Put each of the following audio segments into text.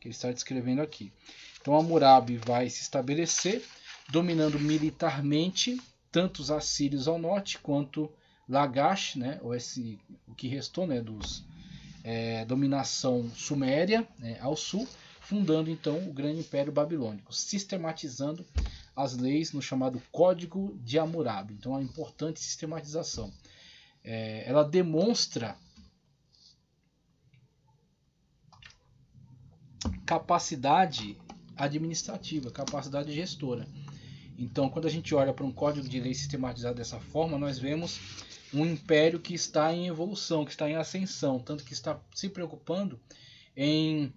que ele está descrevendo aqui. Então Hammurabi vai se estabelecer, dominando militarmente tanto os assírios ao norte quanto Lagash, né, ou esse, o que restou né, dos é, dominação suméria né, ao sul, fundando então o grande império babilônico, sistematizando as leis no chamado Código de Hammurabi. Então, é uma importante sistematização. É, ela demonstra capacidade administrativa, capacidade gestora. Então, quando a gente olha para um código de lei sistematizado dessa forma, nós vemos um império que está em evolução, que está em ascensão, tanto que está se preocupando em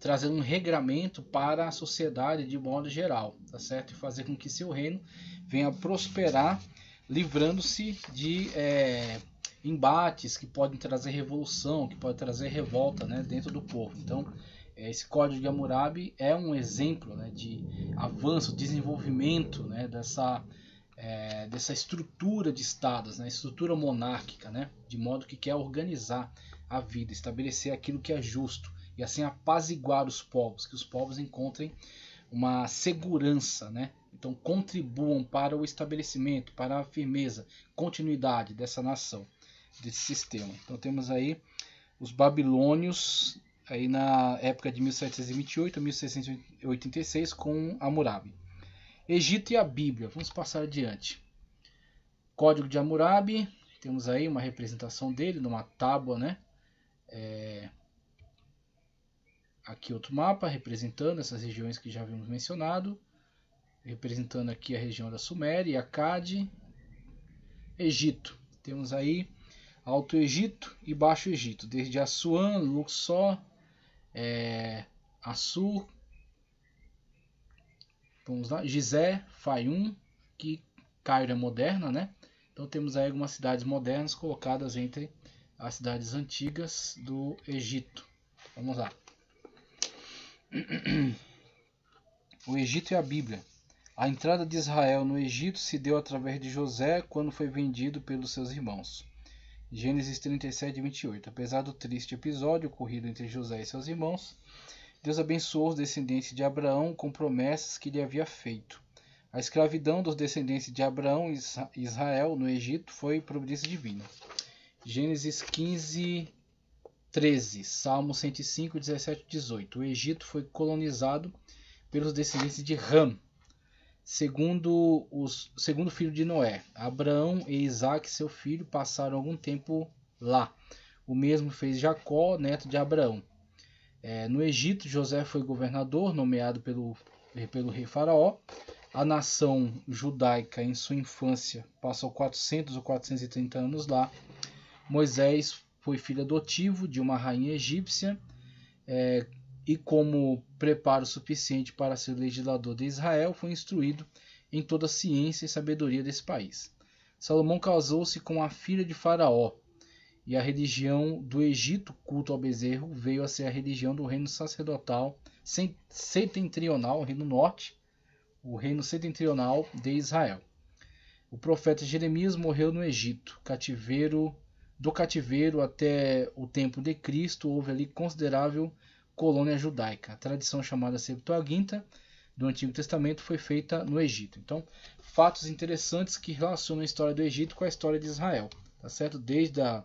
trazer um regramento para a sociedade de modo geral, tá certo? E fazer com que seu reino venha prosperar, livrando-se de é, embates que podem trazer revolução, que podem trazer revolta né, dentro do povo. Então, esse código de uhum. Hammurabi é um exemplo né, de avanço, desenvolvimento né, dessa, é, dessa estrutura de estados, né, estrutura monárquica, né, de modo que quer organizar a vida, estabelecer aquilo que é justo e assim apaziguar os povos, que os povos encontrem uma segurança, né? Então contribuam para o estabelecimento, para a firmeza, continuidade dessa nação, desse sistema. Então temos aí os babilônios aí na época de 1728 a 1686 com Hammurabi. Egito e a Bíblia, vamos passar adiante. Código de Hammurabi, temos aí uma representação dele numa tábua, né? É... Aqui outro mapa representando essas regiões que já havíamos mencionado, representando aqui a região da Suméria e Acade, Egito. Temos aí Alto Egito e Baixo Egito, desde Assuã, Luxor, é, Assur, vamos lá, Gizé, Fayum, que Cairo é moderna, né? Então temos aí algumas cidades modernas colocadas entre as cidades antigas do Egito. Vamos lá. O Egito e a Bíblia. A entrada de Israel no Egito se deu através de José quando foi vendido pelos seus irmãos. Gênesis 37, 28. Apesar do triste episódio ocorrido entre José e seus irmãos, Deus abençoou os descendentes de Abraão com promessas que lhe havia feito. A escravidão dos descendentes de Abraão e Israel no Egito foi providência divina. Gênesis 15, 13. Salmo 105, 17, 18. O Egito foi colonizado pelos descendentes de Ram, segundo os segundo filho de Noé. Abraão e Isaac, seu filho, passaram algum tempo lá. O mesmo fez Jacó, neto de Abraão. É, no Egito, José foi governador, nomeado pelo, pelo rei Faraó. A nação judaica, em sua infância, passou 400 ou 430 anos lá. Moisés foi filho adotivo de uma rainha egípcia. É, e, como preparo suficiente para ser legislador de Israel, foi instruído em toda a ciência e sabedoria desse país. Salomão casou-se com a filha de Faraó, e a religião do Egito, culto ao bezerro, veio a ser a religião do reino sacerdotal setentrional, o reino norte, o reino setentrional de Israel. O profeta Jeremias morreu no Egito, cativeiro do cativeiro até o tempo de Cristo houve ali considerável colônia judaica. A tradição chamada Septuaginta do Antigo Testamento foi feita no Egito. Então, fatos interessantes que relacionam a história do Egito com a história de Israel, tá certo? Desde a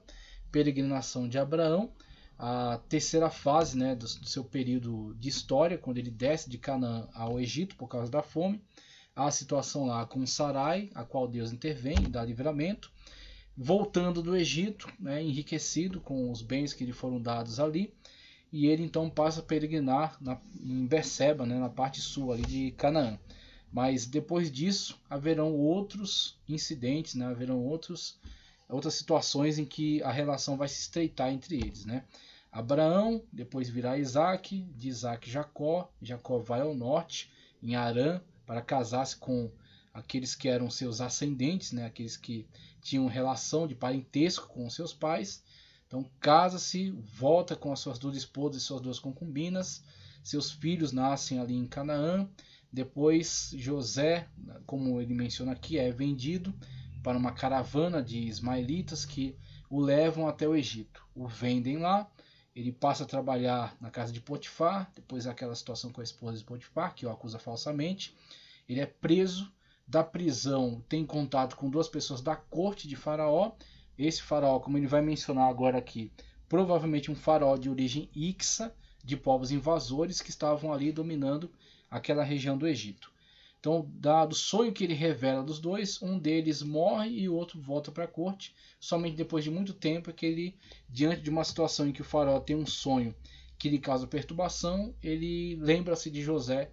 peregrinação de Abraão, a terceira fase né, do, do seu período de história, quando ele desce de Canaã ao Egito por causa da fome, a situação lá com Sarai, a qual Deus intervém e dá livramento, voltando do Egito, né, enriquecido com os bens que lhe foram dados ali, e ele então passa a peregrinar na, em Berseba, né, na parte sul ali de Canaã. Mas depois disso haverão outros incidentes, né, haverão outros, outras situações em que a relação vai se estreitar entre eles. Né? Abraão, depois virá Isaac, de Isaac Jacó, Jacó vai ao norte, em Arã, para casar-se com aqueles que eram seus ascendentes, né, aqueles que tinham relação de parentesco com seus pais. Então casa-se, volta com as suas duas esposas e suas duas concubinas, seus filhos nascem ali em Canaã. Depois José, como ele menciona aqui, é vendido para uma caravana de ismaelitas que o levam até o Egito. O vendem lá, ele passa a trabalhar na casa de Potifar, depois aquela situação com a esposa de Potifar, que o acusa falsamente. Ele é preso, da prisão tem contato com duas pessoas da corte de Faraó esse faraó como ele vai mencionar agora aqui, provavelmente um faraó de origem ixa, de povos invasores que estavam ali dominando aquela região do Egito. Então, dado o sonho que ele revela dos dois, um deles morre e o outro volta para a corte. Somente depois de muito tempo é que ele, diante de uma situação em que o faraó tem um sonho que lhe causa perturbação, ele lembra-se de José,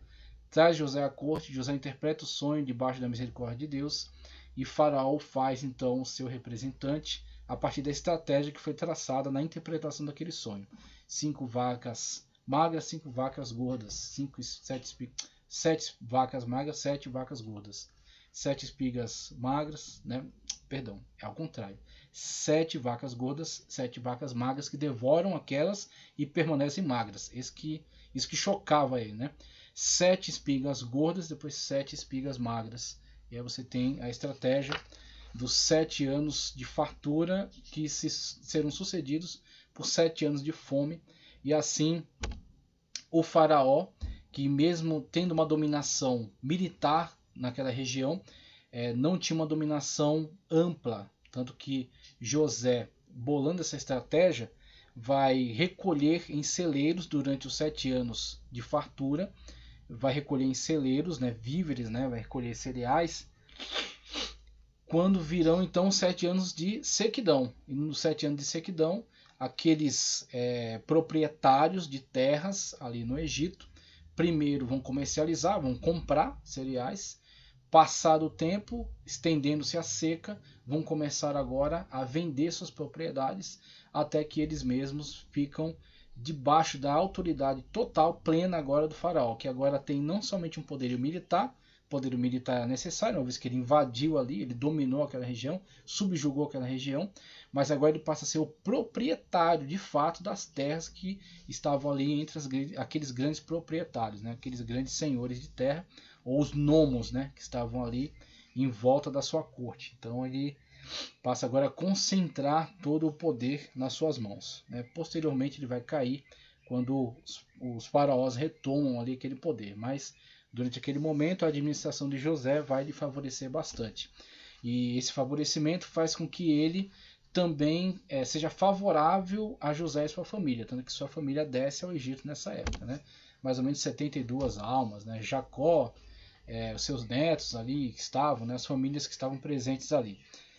traz José à corte, José interpreta o sonho debaixo da misericórdia de Deus e Faraó faz então o seu representante a partir da estratégia que foi traçada na interpretação daquele sonho. Cinco vacas magras, cinco vacas gordas, cinco, sete, sete vacas magras, sete vacas gordas, sete espigas magras, né? Perdão, é ao contrário. Sete vacas gordas, sete vacas magras que devoram aquelas e permanecem magras. Isso que, isso que chocava ele, né? Sete espigas gordas, depois sete espigas magras e aí você tem a estratégia dos sete anos de fartura que se, serão sucedidos por sete anos de fome. E assim, o faraó, que mesmo tendo uma dominação militar naquela região, é, não tinha uma dominação ampla. Tanto que José, bolando essa estratégia, vai recolher em celeiros durante os sete anos de fartura vai recolher em celeiros, né, víveres, né, vai recolher cereais, quando virão então sete anos de sequidão. E nos sete anos de sequidão, aqueles é, proprietários de terras ali no Egito, primeiro vão comercializar, vão comprar cereais, passado o tempo, estendendo-se a seca, vão começar agora a vender suas propriedades até que eles mesmos ficam debaixo da autoridade total, plena agora do faraó, que agora tem não somente um poder militar, poder militar é necessário, uma vez que ele invadiu ali, ele dominou aquela região, subjugou aquela região, mas agora ele passa a ser o proprietário de fato das terras que estavam ali entre as, aqueles grandes proprietários, né? aqueles grandes senhores de terra, ou os nomos né? que estavam ali em volta da sua corte. Então ele passa agora a concentrar todo o poder nas suas mãos. Né? Posteriormente ele vai cair quando os, os faraós retomam ali aquele poder, mas durante aquele momento a administração de José vai lhe favorecer bastante. E esse favorecimento faz com que ele também é, seja favorável a José e sua família, tanto que sua família desce ao Egito nessa época, né? mais ou menos 72 almas. Né? Jacó, é, os seus netos ali que estavam, né? as famílias que estavam presentes ali.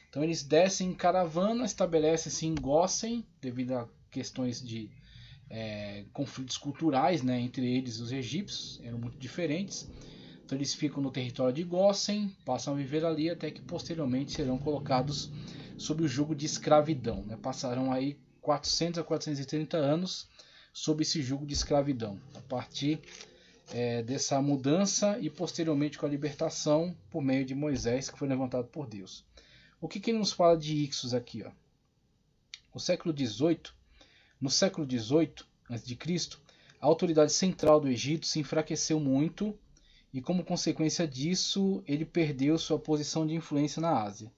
Então eles descem em caravana, estabelecem-se em Gossen, devido a questões de é, conflitos culturais né, entre eles e os egípcios, eram muito diferentes. Então eles ficam no território de Gossen, passam a viver ali até que posteriormente serão colocados sob o jugo de escravidão. Né? Passarão aí 400 a 430 anos sob esse jugo de escravidão. A partir é, dessa mudança e posteriormente com a libertação por meio de Moisés, que foi levantado por Deus. O que, que ele nos fala de Ixos aqui? Ó? O século XVIII, no século XVIII a.C., a autoridade central do Egito se enfraqueceu muito e, como consequência disso, ele perdeu sua posição de influência na Ásia.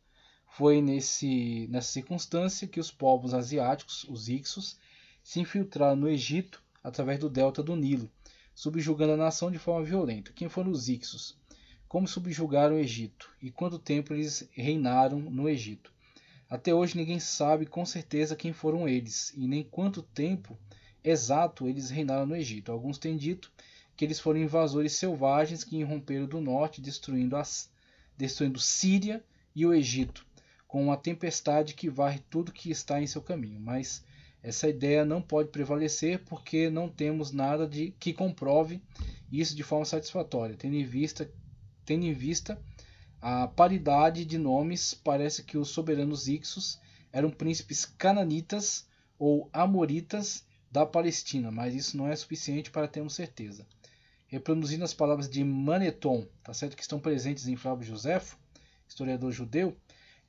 Foi nesse, nessa circunstância que os povos asiáticos, os Ixos, se infiltraram no Egito através do delta do Nilo, subjugando a nação de forma violenta. Quem foram os Ixos? como subjugaram o Egito e quanto tempo eles reinaram no Egito. Até hoje ninguém sabe com certeza quem foram eles e nem quanto tempo exato eles reinaram no Egito. Alguns têm dito que eles foram invasores selvagens que irromperam do norte, destruindo, as, destruindo Síria e o Egito, com uma tempestade que varre tudo que está em seu caminho. Mas essa ideia não pode prevalecer porque não temos nada de que comprove isso de forma satisfatória, tendo em vista Tendo em vista a paridade de nomes, parece que os soberanos Ixos eram príncipes cananitas ou amoritas da Palestina, mas isso não é suficiente para termos certeza. Reproduzindo as palavras de Maneton, tá certo que estão presentes em Flávio Josefo, historiador judeu,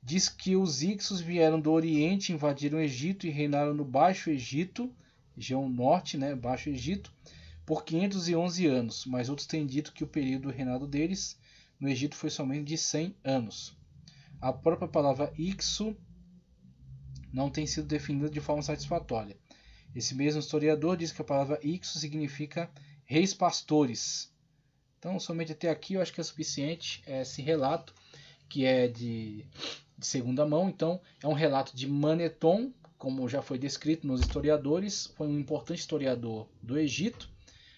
diz que os Ixos vieram do Oriente, invadiram o Egito e reinaram no Baixo Egito, região norte, né, Baixo Egito, por 511 anos, mas outros têm dito que o período do reinado deles no Egito foi somente de 100 anos. A própria palavra Ixo não tem sido definida de forma satisfatória. Esse mesmo historiador diz que a palavra Ixo significa reis pastores. Então, somente até aqui eu acho que é suficiente esse relato, que é de, de segunda mão. Então, é um relato de Maneton, como já foi descrito nos historiadores, foi um importante historiador do Egito,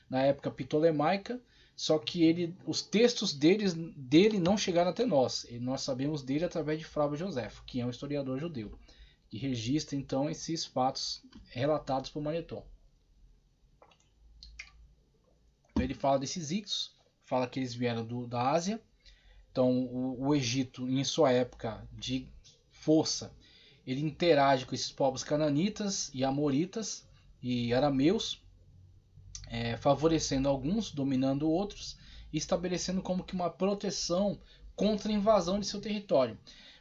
na época ptolemaica, só que ele, os textos deles, dele não chegaram até nós. E nós sabemos dele através de Flávio Josefo, que é um historiador judeu, que registra então esses fatos relatados por Maneton. Então ele fala desses ictus, fala que eles vieram do, da Ásia. Então o, o Egito, em sua época de força, ele interage com esses povos cananitas e amoritas e arameus é, favorecendo alguns, dominando outros, e estabelecendo como que uma proteção contra a invasão de seu território.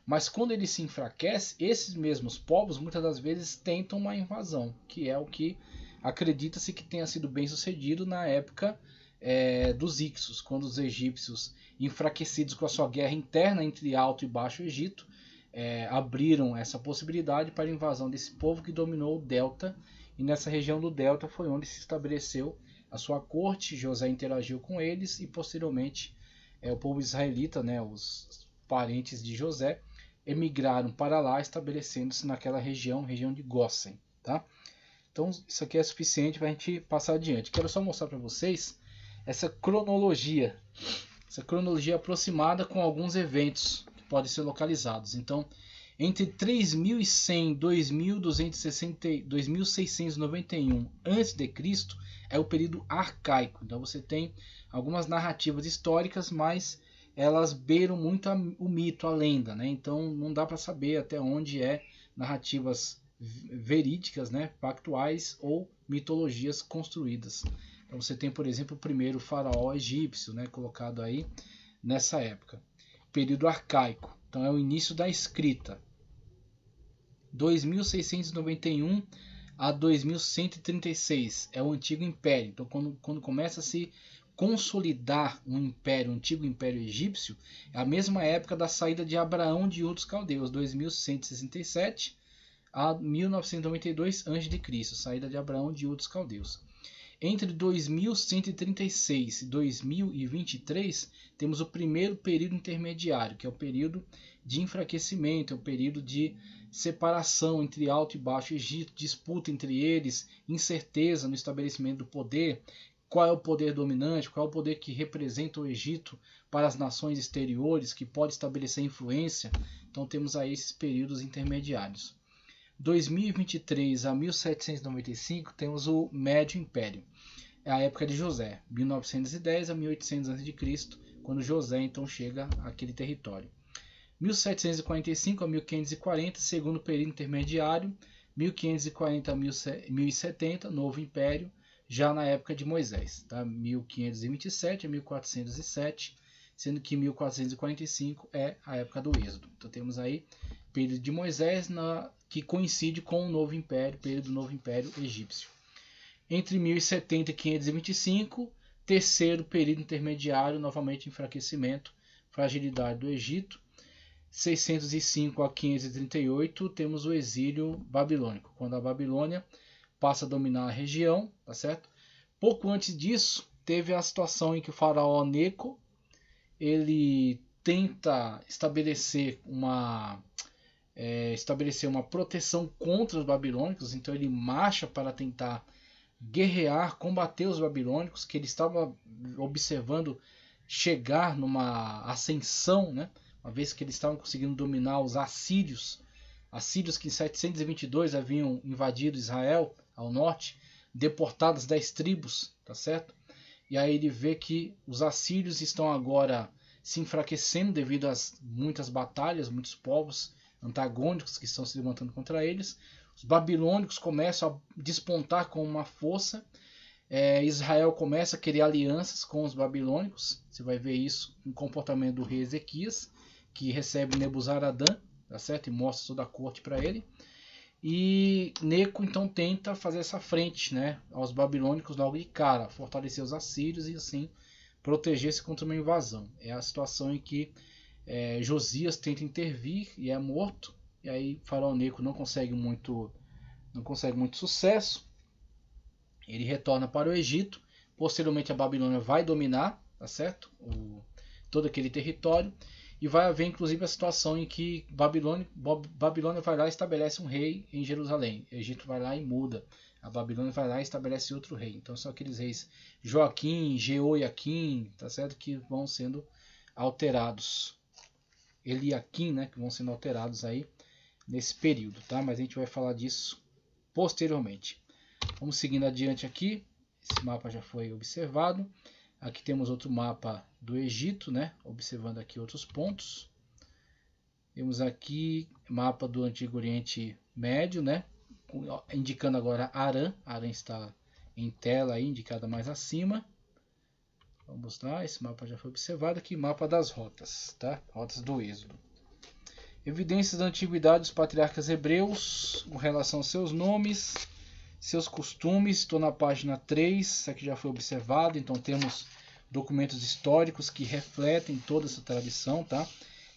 Mas quando ele se enfraquece, esses mesmos povos muitas das vezes tentam uma invasão, que é o que acredita-se que tenha sido bem sucedido na época é, dos Ixos, quando os egípcios, enfraquecidos com a sua guerra interna entre Alto e Baixo Egito, é, abriram essa possibilidade para a invasão desse povo que dominou o delta e nessa região do delta foi onde se estabeleceu a sua corte. José interagiu com eles e posteriormente é, o povo israelita, né, os parentes de José, emigraram para lá, estabelecendo-se naquela região, região de Gósen, tá? Então isso aqui é suficiente para a gente passar adiante. Quero só mostrar para vocês essa cronologia, essa cronologia aproximada com alguns eventos que podem ser localizados. Então entre 3100 e 2691 a.C. é o período arcaico. Então você tem algumas narrativas históricas, mas elas beiram muito a, o mito, a lenda, né? Então não dá para saber até onde é narrativas verídicas, né, pactuais ou mitologias construídas. Então você tem, por exemplo, o primeiro faraó egípcio, né, colocado aí nessa época, período arcaico. Então é o início da escrita. 2691 a 2136 é o antigo império. Então, quando, quando começa a se consolidar um império, o um antigo império egípcio, é a mesma época da saída de Abraão de outros caldeus, 2167 a 1992 a.C., saída de Abraão de outros caldeus. Entre 2136 e 2023, temos o primeiro período intermediário, que é o período de enfraquecimento, é o período de separação entre alto e baixo Egito, disputa entre eles, incerteza no estabelecimento do poder, qual é o poder dominante, qual é o poder que representa o Egito para as nações exteriores, que pode estabelecer influência. Então temos aí esses períodos intermediários. 2023 a 1795 temos o Médio Império, é a época de José, 1910 a 1800 a.C., quando José então chega àquele território. 1745 a 1540, segundo período intermediário, 1540 a 1070, novo império, já na época de Moisés, tá? 1527 a 1407, sendo que 1445 é a época do Êxodo. Então temos aí período de Moisés na, que coincide com o novo império, período do novo império egípcio. Entre 1070 e 525, terceiro período intermediário, novamente enfraquecimento, fragilidade do Egito 605 a 538 temos o exílio babilônico, quando a Babilônia passa a dominar a região, tá certo? Pouco antes disso, teve a situação em que o faraó Neco ele tenta estabelecer uma é, estabelecer uma proteção contra os babilônicos, então ele marcha para tentar guerrear, combater os babilônicos, que ele estava observando chegar numa ascensão, né? uma vez que eles estavam conseguindo dominar os assírios, assírios que em 722 haviam invadido Israel ao norte, deportadas das tribos, tá certo? E aí ele vê que os assírios estão agora se enfraquecendo devido às muitas batalhas, muitos povos antagônicos que estão se levantando contra eles. Os babilônicos começam a despontar com uma força. É, Israel começa a querer alianças com os babilônicos. Você vai ver isso no comportamento do rei Ezequias que recebe Nebuzaradan, tá certo? E mostra toda a corte para ele. E Neco então tenta fazer essa frente, né, aos babilônicos logo de cara, fortalecer os assírios e assim proteger-se contra uma invasão. É a situação em que é, Josias tenta intervir e é morto. E aí Faraó Neco não consegue muito, não consegue muito sucesso. Ele retorna para o Egito. Posteriormente a Babilônia vai dominar, tá certo? O, todo aquele território e vai haver inclusive a situação em que Babilônia, Babilônia vai lá e estabelece um rei em Jerusalém. O Egito vai lá e muda. A Babilônia vai lá e estabelece outro rei. Então são aqueles reis Joaquim, Jeoiaquim, tá certo? Que vão sendo alterados. Eliakim, né? Que vão sendo alterados aí nesse período, tá? Mas a gente vai falar disso posteriormente. Vamos seguindo adiante aqui. Esse mapa já foi observado. Aqui temos outro mapa do Egito, né? observando aqui outros pontos. Temos aqui mapa do Antigo Oriente Médio, né? indicando agora Arã. Arã está em tela, aí, indicada mais acima. Vamos lá, esse mapa já foi observado aqui, mapa das rotas, tá? Rotas do êxodo. Evidências da antiguidade dos patriarcas hebreus com relação aos seus nomes, seus costumes, estou na página 3, aqui já foi observado, então temos documentos históricos que refletem toda essa tradição, tá?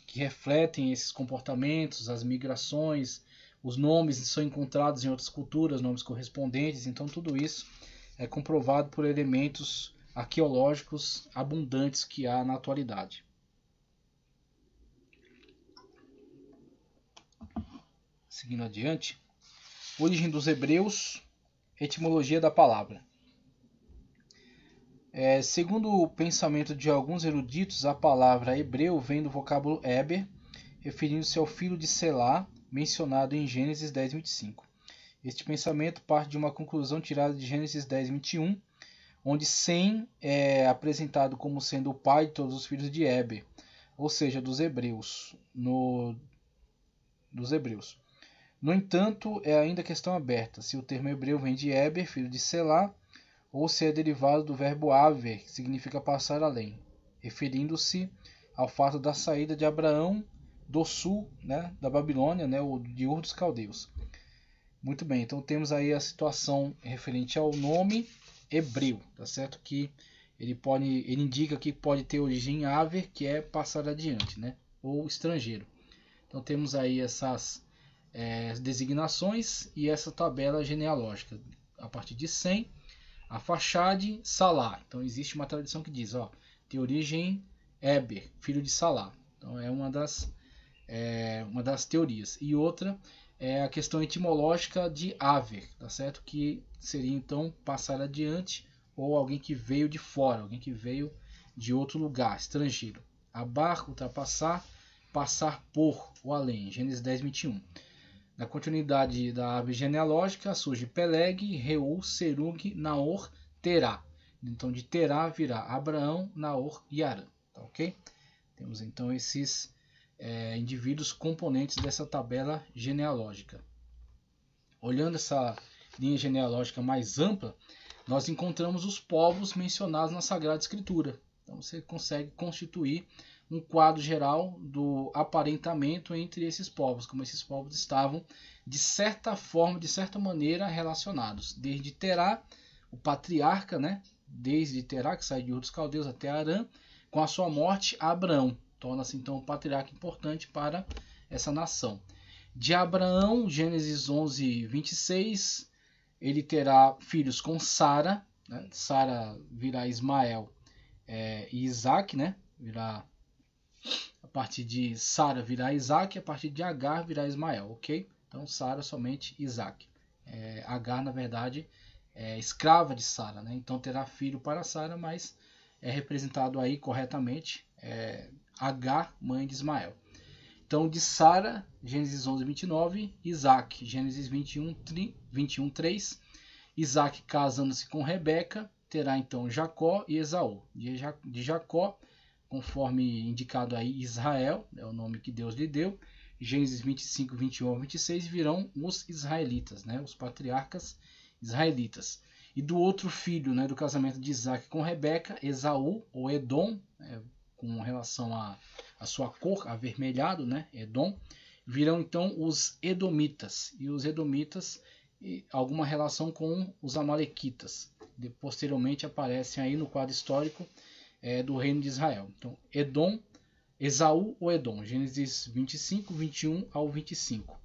Que refletem esses comportamentos, as migrações, os nomes são encontrados em outras culturas, nomes correspondentes, então tudo isso é comprovado por elementos arqueológicos abundantes que há na atualidade. Seguindo adiante, origem dos hebreus, Etimologia da palavra. É, segundo o pensamento de alguns eruditos, a palavra hebreu vem do vocábulo Eber, referindo-se ao filho de Selá, mencionado em Gênesis 10:25. Este pensamento parte de uma conclusão tirada de Gênesis 10:21, onde Sem é apresentado como sendo o pai de todos os filhos de Eber, ou seja, dos hebreus, no, dos hebreus. No entanto, é ainda questão aberta se o termo hebreu vem de Eber, filho de Selá, ou se é derivado do verbo aver, que significa passar além, referindo-se ao fato da saída de Abraão do sul né, da Babilônia, né, ou de Ur dos Caldeus. Muito bem, então temos aí a situação referente ao nome hebreu, tá certo? Que ele pode, ele indica que pode ter origem aver, que é passar adiante, né? Ou estrangeiro. Então temos aí essas é, designações e essa tabela genealógica. A partir de 100, a fachada Salá Então existe uma tradição que diz, ó, de origem Eber, filho de Salá Então é uma das, é, uma das teorias. E outra é a questão etimológica de Aver, tá certo? Que seria então passar adiante ou alguém que veio de fora, alguém que veio de outro lugar, estrangeiro. Abar, ultrapassar, passar por ou além. Gênesis 10, 21. Na continuidade da árvore genealógica surge Peleg, Reu, Serug, Naor, Terá. Então de Terá virá Abraão, Naor e Arã. Tá ok? Temos então esses é, indivíduos componentes dessa tabela genealógica. Olhando essa linha genealógica mais ampla, nós encontramos os povos mencionados na Sagrada Escritura. Então você consegue constituir um quadro geral do aparentamento entre esses povos, como esses povos estavam de certa forma, de certa maneira relacionados, desde Terá, o patriarca, né, desde Terá que sai de Ur dos Caldeus até Arã, com a sua morte, Abraão torna-se então um patriarca importante para essa nação. De Abraão, Gênesis 11, 26, ele terá filhos com Sara, né? Sara virá Ismael é, e Isaac, né? virá a partir de Sara virá Isaac, a partir de Agar virá Ismael, ok? Então Sara somente Isaac. É, Agar, na verdade, é escrava de Sara, né? Então terá filho para Sara, mas é representado aí corretamente é, Agar, mãe de Ismael. Então, de Sara, Gênesis 11, 29, Isaac, Gênesis 21, 21 3, Isaac casando-se com Rebeca, terá então Jacó e Esaú. De Jacó, conforme indicado aí Israel, é o nome que Deus lhe deu. Gênesis 25, 21 26 virão os israelitas, né, os patriarcas israelitas. E do outro filho, né, do casamento de Isaac com Rebeca, Esaú ou Edom, né, com relação à a, a, sua cor, avermelhado, né, Edom, virão então os edomitas. E os edomitas e alguma relação com os amalequitas. De, posteriormente aparecem aí no quadro histórico é, do reino de Israel. Então, Edom, Esaú ou Edom, Gênesis 25, 21 ao 25.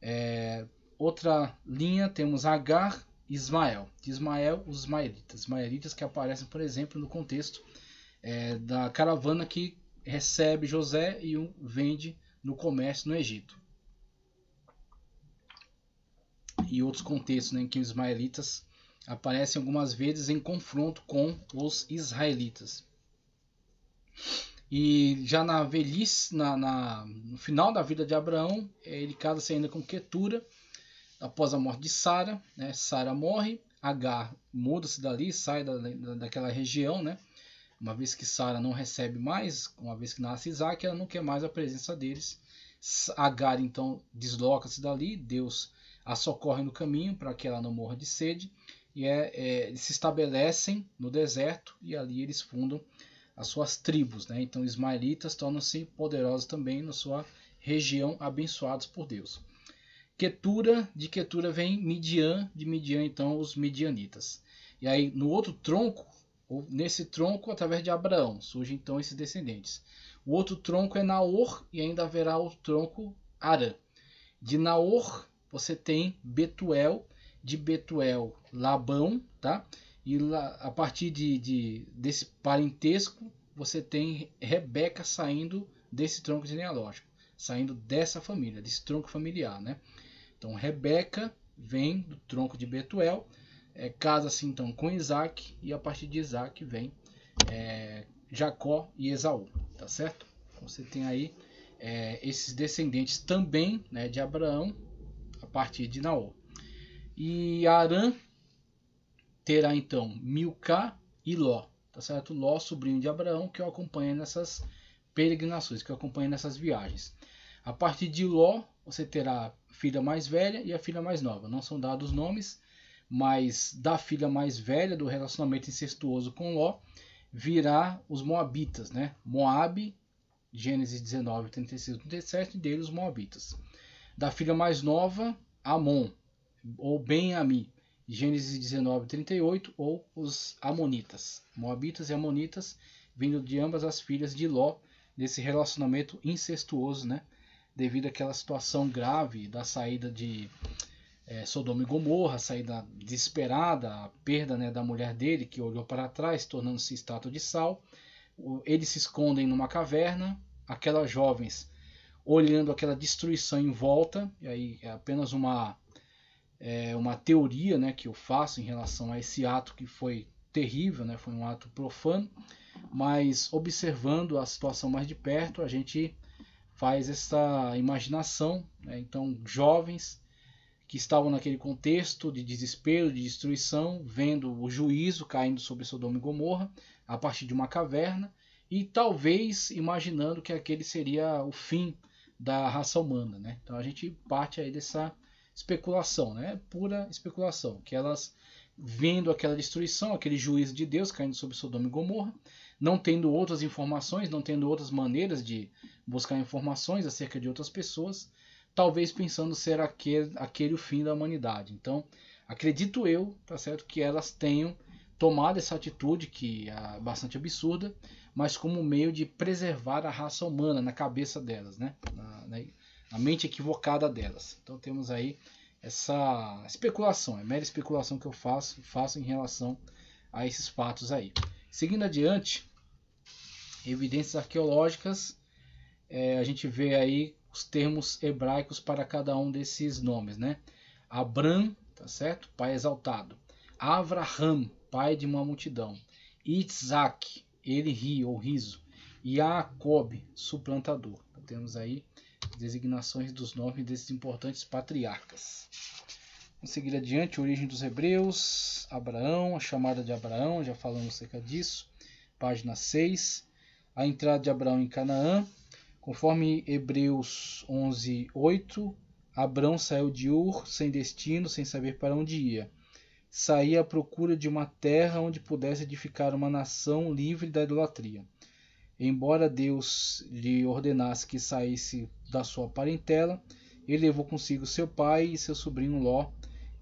É, outra linha temos Agar, Ismael, de Ismael, os ismaelitas. Ismaelitas que aparecem, por exemplo, no contexto é, da caravana que recebe José e o vende no comércio no Egito. E outros contextos né, em que os ismaelitas aparecem algumas vezes em confronto com os israelitas. E já na velhice, na, na, no final da vida de Abraão, eh, ele casa-se ainda com Ketura, após a morte de Sara. Né? Sara morre, Agar muda-se dali, sai da, da, daquela região, né? uma vez que Sara não recebe mais, uma vez que nasce Isaac, ela não quer mais a presença deles. Agar então desloca-se dali, Deus a socorre no caminho para que ela não morra de sede e é, é, se estabelecem no deserto e ali eles fundam as suas tribos. Né? Então, ismaelitas tornam-se poderosos também na sua região, abençoados por Deus. Quetura, de Quetura vem Midian, de Midian então os midianitas. E aí no outro tronco, ou nesse tronco através de Abraão, surgem então esses descendentes. O outro tronco é Naor e ainda haverá o tronco Arã. De Naor você tem Betuel de Betuel Labão, tá? E lá, a partir de, de, desse parentesco, você tem Rebeca saindo desse tronco genealógico, saindo dessa família, desse tronco familiar, né? Então Rebeca vem do tronco de Betuel, é, eh, casa-se assim, então com Isaac, e a partir de Isaac vem é, Jacó e Esaú, tá certo? Então, você tem aí é, esses descendentes também né, de Abraão a partir de Naor. E Arã terá então Milcá e Ló, tá certo? Ló, sobrinho de Abraão, que o acompanha nessas peregrinações, que o acompanha nessas viagens. A partir de Ló, você terá a filha mais velha e a filha mais nova. Não são dados nomes, mas da filha mais velha do relacionamento incestuoso com Ló virá os Moabitas, né? Moabe, Gênesis 19, 36 37, deles os Moabitas. Da filha mais nova, Amon, ou Ben-Ami, Gênesis 19, 38, ou os Amonitas, Moabitas e Amonitas, vindo de ambas as filhas de Ló, nesse relacionamento incestuoso, né? devido àquela situação grave da saída de é, Sodoma e Gomorra, a saída desesperada, a perda né, da mulher dele, que olhou para trás, tornando-se estátua de sal. Eles se escondem numa caverna, aquelas jovens olhando aquela destruição em volta, e aí é apenas uma é, uma teoria né, que eu faço em relação a esse ato que foi terrível, né, foi um ato profano, mas observando a situação mais de perto, a gente faz essa imaginação. Né, então, jovens que estavam naquele contexto de desespero, de destruição, vendo o juízo caindo sobre Sodoma e Gomorra a partir de uma caverna e talvez imaginando que aquele seria o fim da raça humana, né? Então a gente parte aí dessa especulação, né? Pura especulação, que elas vendo aquela destruição, aquele juízo de Deus caindo sobre Sodoma e Gomorra, não tendo outras informações, não tendo outras maneiras de buscar informações acerca de outras pessoas, talvez pensando ser aquele, aquele o fim da humanidade. Então, acredito eu, tá certo, que elas tenham tomado essa atitude que é bastante absurda, mas como meio de preservar a raça humana na cabeça delas, né? Na, na, né? a mente equivocada delas. Então temos aí essa especulação, é mera especulação que eu faço, faço em relação a esses fatos aí. Seguindo adiante, evidências arqueológicas, é, a gente vê aí os termos hebraicos para cada um desses nomes, né? Abram, tá certo? Pai exaltado. Avraham, pai de uma multidão. Isaac, ele ri ou riso. E Jacob, suplantador. Então, temos aí designações dos nomes desses importantes patriarcas. Vamos seguir adiante, origem dos hebreus, Abraão, a chamada de Abraão, já falamos acerca disso, página 6, a entrada de Abraão em Canaã, conforme Hebreus 11, 8, Abraão saiu de Ur, sem destino, sem saber para onde ia. Saía à procura de uma terra onde pudesse edificar uma nação livre da idolatria. Embora Deus lhe ordenasse que saísse da sua parentela, ele levou consigo seu pai e seu sobrinho Ló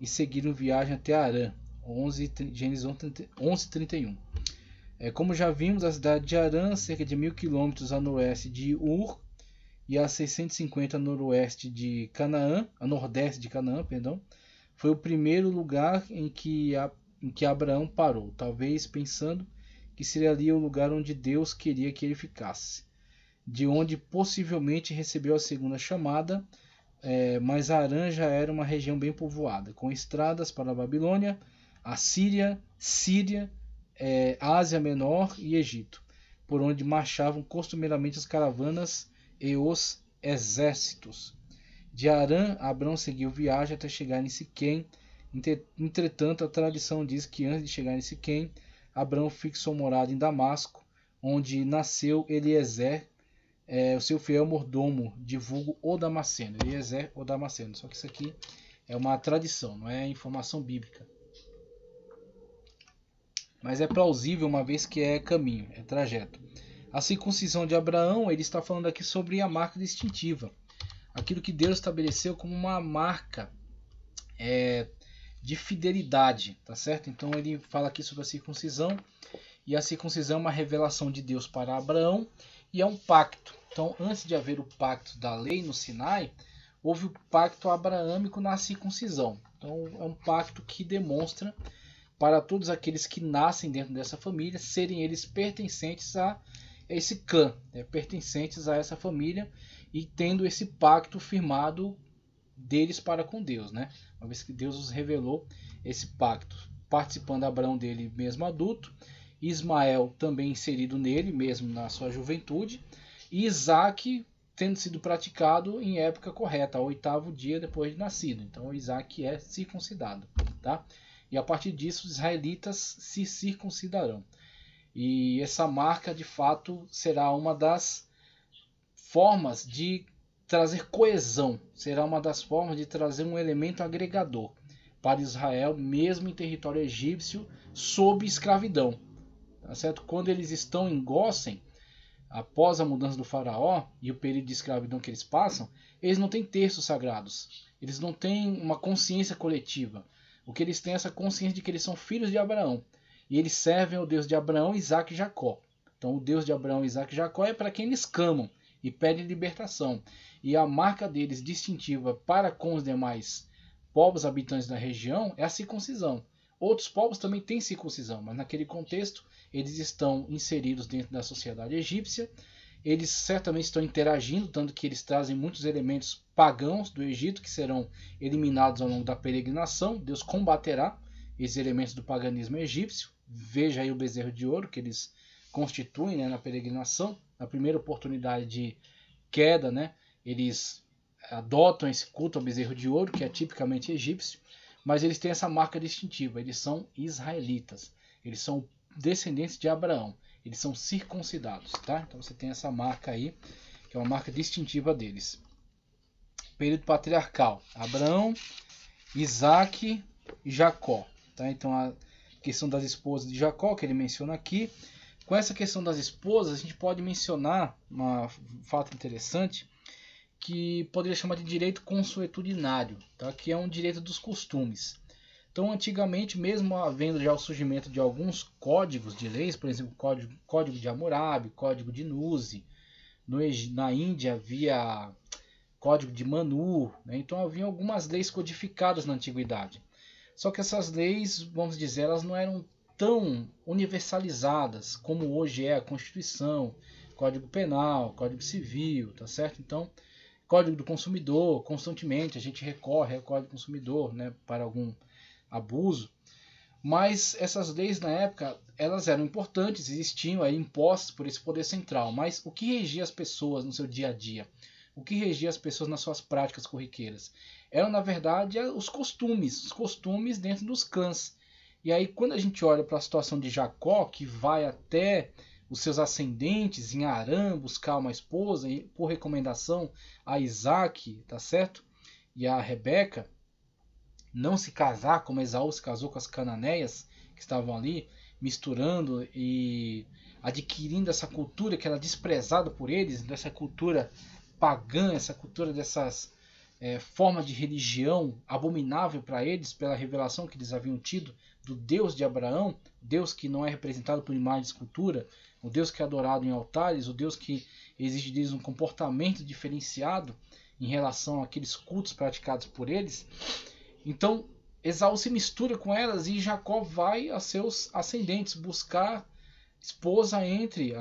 e seguiram viagem até Arã. 11, Gênesis 11:31. É, como já vimos, a cidade de Arã, cerca de mil quilômetros a noroeste de Ur e a 650 a noroeste de Canaã, a nordeste de Canaã, perdão, foi o primeiro lugar em que, a, em que Abraão parou, talvez pensando que seria ali o lugar onde Deus queria que ele ficasse, de onde possivelmente recebeu a segunda chamada, é, mas Arã já era uma região bem povoada, com estradas para a Babilônia, a Síria, Síria, é, Ásia Menor e Egito, por onde marchavam costumeiramente as caravanas e os exércitos. De Arã, Abrão seguiu viagem até chegar em Siquém. Entretanto, a tradição diz que antes de chegar em Siquém, Abraão fixou morada em Damasco, onde nasceu Eliezer, é, o seu fiel mordomo, divulgo o Damasceno. Eliezer o Damasceno. Só que isso aqui é uma tradição, não é informação bíblica. Mas é plausível, uma vez que é caminho, é trajeto. A circuncisão de Abraão, ele está falando aqui sobre a marca distintiva. Aquilo que Deus estabeleceu como uma marca é, de fidelidade, tá certo? Então ele fala aqui sobre a circuncisão, e a circuncisão é uma revelação de Deus para Abraão e é um pacto. Então, antes de haver o pacto da lei no Sinai, houve o pacto abraâmico na circuncisão. Então, é um pacto que demonstra para todos aqueles que nascem dentro dessa família serem eles pertencentes a esse clã, né? pertencentes a essa família e tendo esse pacto firmado deles para com Deus, né? Uma vez que Deus os revelou esse pacto, participando Abraão dele mesmo adulto, Ismael também inserido nele mesmo na sua juventude, e Isaac tendo sido praticado em época correta, ao oitavo dia depois de nascido. Então Isaac é circuncidado, tá? E a partir disso os israelitas se circuncidarão. E essa marca de fato será uma das formas de trazer coesão será uma das formas de trazer um elemento agregador para Israel, mesmo em território egípcio, sob escravidão. Tá certo? Quando eles estão em Gossen, após a mudança do faraó e o período de escravidão que eles passam, eles não têm textos sagrados. Eles não têm uma consciência coletiva. O que eles têm é essa consciência de que eles são filhos de Abraão. E eles servem ao Deus de Abraão, Isaac e Jacó. Então o Deus de Abraão, Isaac e Jacó é para quem eles clamam e pedem libertação e a marca deles distintiva para com os demais povos habitantes da região é a circuncisão. Outros povos também têm circuncisão, mas naquele contexto eles estão inseridos dentro da sociedade egípcia. Eles certamente estão interagindo, tanto que eles trazem muitos elementos pagãos do Egito que serão eliminados ao longo da peregrinação. Deus combaterá esses elementos do paganismo egípcio. Veja aí o bezerro de ouro que eles constituem né, na peregrinação, na primeira oportunidade de queda né, eles adotam esse culto ao bezerro de ouro, que é tipicamente egípcio, mas eles têm essa marca distintiva, eles são israelitas, eles são descendentes de Abraão, eles são circuncidados, tá? Então você tem essa marca aí, que é uma marca distintiva deles. Período patriarcal, Abraão, Isaac e Jacó, tá? Então a questão das esposas de Jacó, que ele menciona aqui, com essa questão das esposas, a gente pode mencionar um fato interessante, que poderia chamar de direito consuetudinário, tá? que é um direito dos costumes. Então, antigamente, mesmo havendo já o surgimento de alguns códigos de leis, por exemplo, código, código de Hammurabi, código de Nuzi, no, na Índia havia código de Manu, né? então havia algumas leis codificadas na antiguidade. Só que essas leis, vamos dizer, elas não eram tão universalizadas como hoje é a Constituição, Código Penal, Código Civil, tá certo? Então, Código do consumidor, constantemente a gente recorre ao Código do consumidor né, para algum abuso. Mas essas leis na época, elas eram importantes, existiam aí impostas por esse poder central, mas o que regia as pessoas no seu dia a dia? O que regia as pessoas nas suas práticas corriqueiras? Eram, na verdade, os costumes, os costumes dentro dos cãs. E aí, quando a gente olha para a situação de Jacó, que vai até os seus ascendentes em Arã buscar uma esposa por recomendação a Isaac, tá certo? E a Rebeca não se casar como Esaú se casou com as cananeias que estavam ali, misturando e adquirindo essa cultura que era desprezada por eles, dessa então cultura pagã, essa cultura dessas é, formas de religião abominável para eles pela revelação que eles haviam tido do Deus de Abraão, Deus que não é representado por imagem de escultura, o Deus que é adorado em altares, o Deus que exige deles um comportamento diferenciado em relação àqueles cultos praticados por eles. Então, Esaú se mistura com elas e Jacó vai a seus ascendentes buscar esposa entre